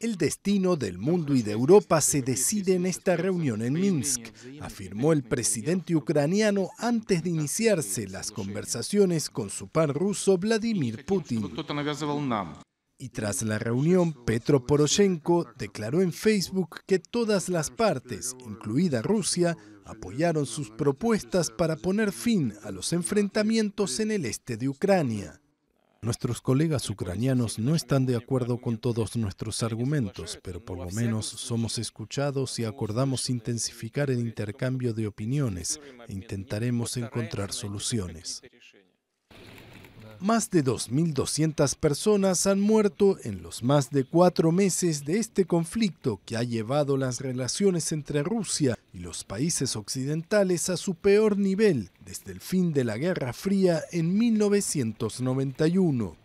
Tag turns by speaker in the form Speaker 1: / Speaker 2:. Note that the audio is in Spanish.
Speaker 1: El destino del mundo y de Europa se decide en esta reunión en Minsk, afirmó el presidente ucraniano antes de iniciarse las conversaciones con su par ruso Vladimir Putin. Y tras la reunión, Petro Poroshenko declaró en Facebook que todas las partes, incluida Rusia, apoyaron sus propuestas para poner fin a los enfrentamientos en el este de Ucrania. Nuestros colegas ucranianos no están de acuerdo con todos nuestros argumentos, pero por lo menos somos escuchados y acordamos intensificar el intercambio de opiniones e intentaremos encontrar soluciones más de 2.200 personas han muerto en los más de cuatro meses de este conflicto que ha llevado las relaciones entre Rusia y los países occidentales a su peor nivel desde el fin de la Guerra Fría en 1991.